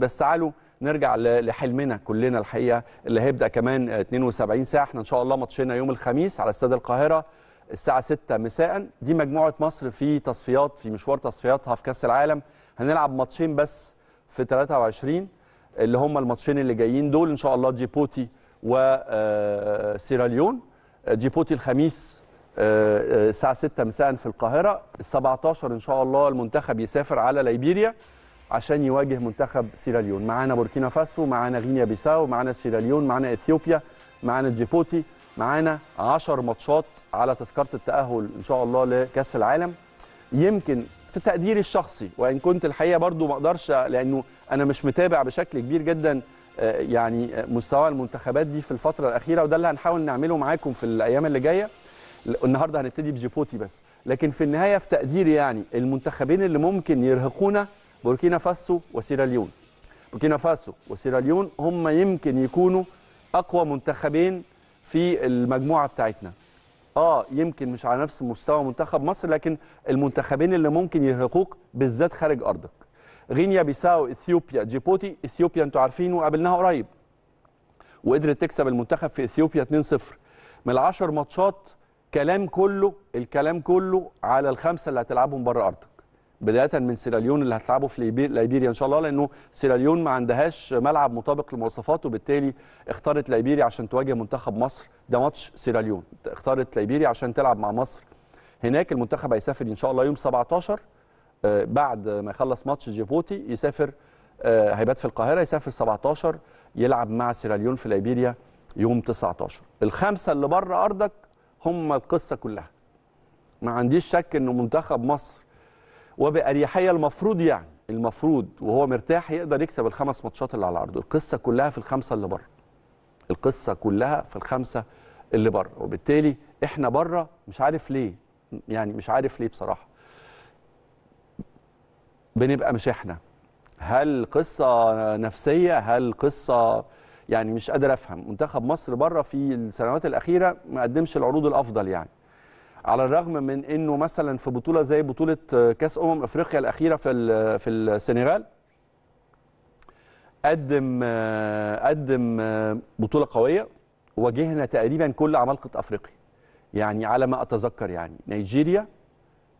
بس تعالوا نرجع لحلمنا كلنا الحقيقه اللي هيبدا كمان 72 ساعه احنا ان شاء الله ماتشنا يوم الخميس على استاد القاهره الساعه 6 مساء دي مجموعه مصر في تصفيات في مشوار تصفياتها في كاس العالم هنلعب ماتشين بس في 23 اللي هم الماتشين اللي جايين دول ان شاء الله جيبوتي وسيراليون آه، جيبوتي الخميس آه، آه، الساعه 6 مساء في القاهره 17 ان شاء الله المنتخب يسافر على ليبيريا عشان يواجه منتخب سيراليون معانا بوركينا فاسو معانا غينيا بيساو معانا سيراليون معانا اثيوبيا معانا جيبوتي معانا 10 ماتشات على تذكره التاهل ان شاء الله لكاس العالم يمكن في تقديري الشخصي وان كنت الحقيقه برضو ما اقدرش لانه انا مش متابع بشكل كبير جدا آه، يعني آه، مستوى المنتخبات دي في الفتره الاخيره وده اللي هنحاول نعمله معاكم في الايام اللي جايه النهارده هنبتدي بجيبوتي بس لكن في النهايه في تقديري يعني المنتخبين اللي ممكن يرهقونا بوركينا فاسو وسيراليون بوركينا فاسو وسيراليون هم يمكن يكونوا اقوى منتخبين في المجموعه بتاعتنا اه يمكن مش على نفس مستوى منتخب مصر لكن المنتخبين اللي ممكن يرهقوك بالذات خارج ارضك غينيا بيساو اثيوبيا جيبوتي اثيوبيا انتوا عارفين وقابلناها قريب وقدرت تكسب المنتخب في اثيوبيا 2-0 من العشر ماتشات كلام كله الكلام كله على الخمسه اللي هتلعبهم بره ارضك بدايه من سيراليون اللي هتلعبه في ليبيريا ان شاء الله لانه سيراليون ما عندهاش ملعب مطابق لمواصفاته وبالتالي اختارت ليبيريا عشان تواجه منتخب مصر ده ماتش سيراليون اختارت ليبيريا عشان تلعب مع مصر هناك المنتخب هيسافر ان شاء الله يوم 17 آه، بعد ما يخلص ماتش جيبوتي يسافر آه، هيبات في القاهره يسافر 17 يلعب مع سيراليون في ليبيريا يوم 19 الخمسه اللي بره ارضك هم القصه كلها ما عنديش شك انه منتخب مصر وبأريحية المفروض يعني المفروض وهو مرتاح يقدر يكسب الخمس ماتشات اللي على عرضه القصة كلها في الخمسة اللي بره القصة كلها في الخمسة اللي بره وبالتالي احنا بره مش عارف ليه يعني مش عارف ليه بصراحة بنبقى مش احنا هل قصة نفسية هل قصة يعني مش قادر افهم منتخب مصر بره في السنوات الاخيره ما قدمش العروض الافضل يعني على الرغم من انه مثلا في بطوله زي بطوله آه، كاس امم افريقيا الاخيره في آه، في السنغال قدم آه، قدم بطوله قويه واجهنا تقريبا كل عمالقه افريقيا يعني على ما اتذكر يعني نيجيريا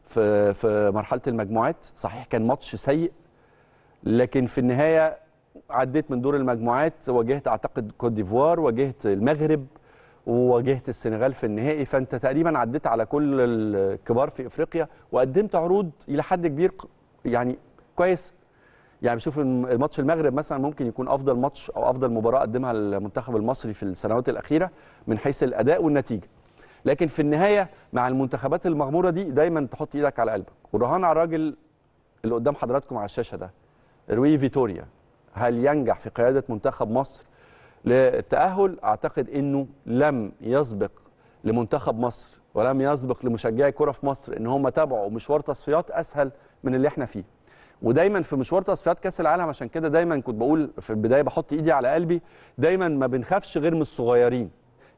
في في مرحله المجموعات صحيح كان ماتش سيء لكن في النهايه عديت من دور المجموعات واجهت اعتقد كوت ديفوار واجهت المغرب وواجهت السنغال في النهائي فانت تقريبا عديت على كل الكبار في افريقيا وقدمت عروض الى حد كبير يعني كويس يعني بشوف الماتش المغرب مثلا ممكن يكون افضل ماتش او افضل مباراه قدمها المنتخب المصري في السنوات الاخيره من حيث الاداء والنتيجه لكن في النهايه مع المنتخبات المغموره دي دايما تحط ايدك على قلبك والرهان على الراجل اللي قدام حضراتكم على الشاشه ده روي فيتوريا هل ينجح في قياده منتخب مصر للتأهل أعتقد أنه لم يسبق لمنتخب مصر ولم يسبق لمشجعي كرة في مصر أن هم تابعوا مشوار تصفيات أسهل من اللي احنا فيه ودايما في مشوار تصفيات كاس العالم عشان كده دايما كنت بقول في البدايه بحط ايدي على قلبي دايما ما بنخافش غير من الصغيرين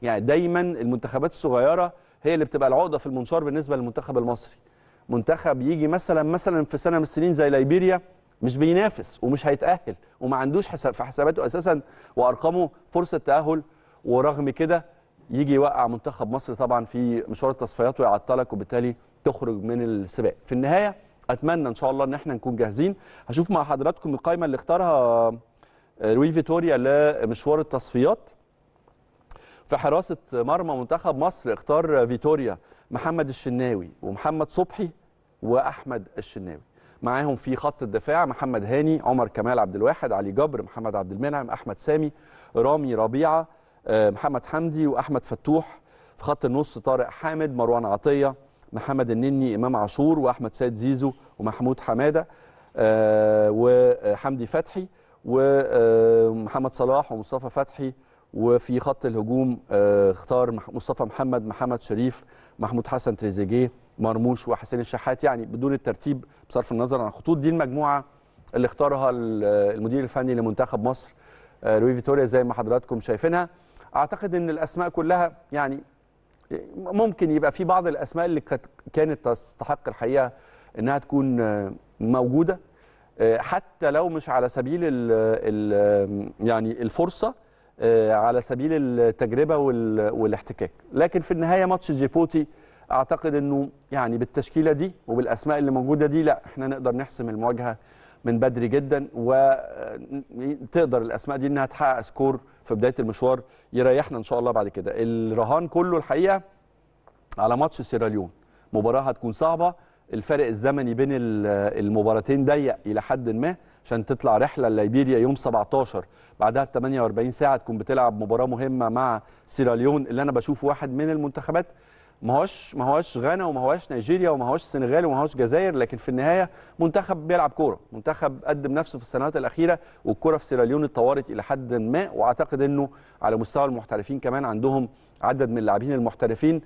يعني دايما المنتخبات الصغيره هي اللي بتبقى العقده في المنشار بالنسبه للمنتخب المصري منتخب يجي مثلا مثلا في سنه من السنين زي ليبيريا مش بينافس ومش هيتاهل وما عندوش حساب في حساباته اساسا وارقامه فرصه تاهل ورغم كده يجي يوقع منتخب مصر طبعا في مشوار التصفيات ويعطلك وبالتالي تخرج من السباق في النهايه اتمنى ان شاء الله ان احنا نكون جاهزين هشوف مع حضراتكم القائمه اللي اختارها روي آه، فيتوريا لمشوار التصفيات في حراسه مرمى منتخب مصر اختار فيتوريا محمد الشناوي ومحمد صبحي واحمد الشناوي معاهم في خط الدفاع محمد هاني عمر كمال عبد الواحد علي جبر محمد عبد المنعم احمد سامي رامي ربيعه آه، محمد حمدي واحمد فتوح في خط النص طارق حامد مروان عطيه محمد النني امام عاشور واحمد سيد زيزو ومحمود حماده آه، وحمدي فتحي ومحمد آه، صلاح ومصطفى فتحي وفي خط الهجوم اختار مصطفى محمد محمد شريف محمود حسن تريزيجيه مرموش وحسين الشحات يعني بدون الترتيب بصرف النظر عن الخطوط دي المجموعه اللي اختارها المدير الفني لمنتخب مصر آه، لوي فيتوريا زي ما حضراتكم شايفينها اعتقد ان الاسماء كلها يعني ممكن يبقى في بعض الاسماء اللي كانت تستحق الحقيقه انها تكون آه، موجوده آه، حتى لو مش على سبيل الـ الـ يعني الفرصه على سبيل التجربه والاحتكاك لكن في النهايه ماتش جيبوتي اعتقد انه يعني بالتشكيله دي وبالاسماء اللي موجوده دي لا احنا نقدر نحسم المواجهه من بدري جدا وتقدر آه، الاسماء دي انها تحقق سكور في بدايه المشوار يريحنا ان شاء الله بعد كده الرهان كله الحقيقه على ماتش سيراليون مباراه هتكون صعبه الفرق الزمني بين آه، المباراتين ضيق الى حد ما عشان تطلع رحله لليبيريا يوم 17 بعدها 48 ساعه تكون بتلعب مباراه مهمه مع سيراليون اللي انا بشوف واحد من المنتخبات ما هوش ما هوش غانا وما هوش نيجيريا وما هوش سنغال وما هوش جزائر لكن في النهايه منتخب بيلعب كوره منتخب قدم نفسه في السنوات الاخيره والكوره في سيراليون اتطورت الى حد ما واعتقد انه على مستوى المحترفين كمان عندهم عدد من اللاعبين المحترفين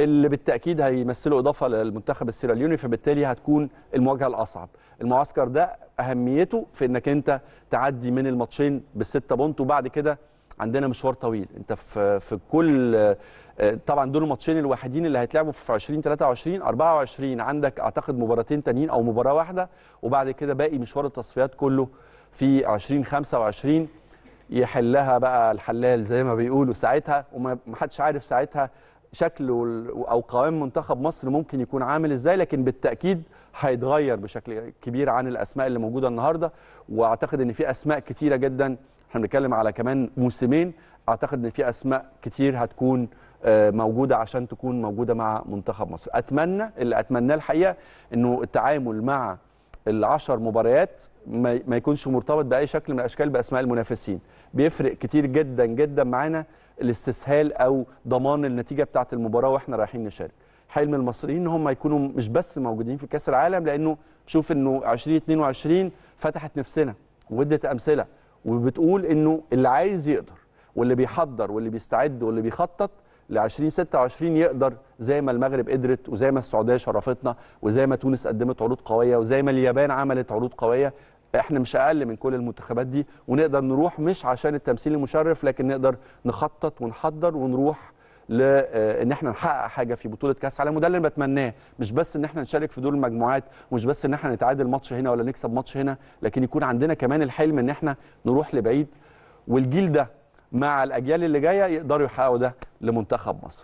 اللي بالتاكيد هيمثلوا اضافه للمنتخب السيراليوني فبالتالي هتكون المواجهه الاصعب المعسكر ده اهميته في انك انت تعدي من الماتشين بالسته بونت وبعد كده عندنا مشوار طويل انت في في كل آه، طبعا دول الماتشين الوحيدين اللي هيتلعبوا في 20 23 24 عندك اعتقد مباراتين تانيين او مباراه واحده وبعد كده باقي مشوار التصفيات كله في 20 25 يحلها بقى الحلال زي ما بيقولوا ساعتها ومحدش عارف ساعتها شكل او قوام منتخب مصر ممكن يكون عامل ازاي لكن بالتاكيد هيتغير بشكل كبير عن الاسماء اللي موجوده النهارده واعتقد ان في اسماء كتيره جدا احنا بنتكلم على كمان موسمين اعتقد ان في اسماء كتير هتكون آه، موجوده عشان تكون موجوده مع منتخب مصر اتمنى اللي اتمناه الحقيقه انه التعامل مع العشر مباريات ما يكونش مرتبط باي شكل من الاشكال باسماء المنافسين بيفرق كتير جدا جدا معانا الاستسهال او ضمان النتيجه بتاعه المباراه واحنا رايحين نشارك حلم المصريين ان هم يكونوا مش بس موجودين في كاس العالم لانه شوف انه 2022 فتحت نفسنا وادت امثله وبتقول انه اللي عايز يقدر واللي بيحضر واللي بيستعد واللي بيخطط ل 2026 يقدر زي ما المغرب قدرت وزي ما السعوديه شرفتنا وزي ما تونس قدمت عروض قويه وزي ما اليابان عملت عروض قويه احنا مش اقل من كل المنتخبات دي ونقدر نروح مش عشان التمثيل المشرف لكن نقدر نخطط ونحضر ونروح لان آه، احنا نحقق حاجه في بطوله كاس عالم وده اللي بتمناه مش بس ان احنا نشارك في دور المجموعات ومش بس ان احنا نتعادل ماتش هنا ولا نكسب ماتش هنا لكن يكون عندنا كمان الحلم ان احنا نروح لبعيد والجيل ده مع الاجيال اللي جايه يقدروا يحققوا ده لمنتخب مصر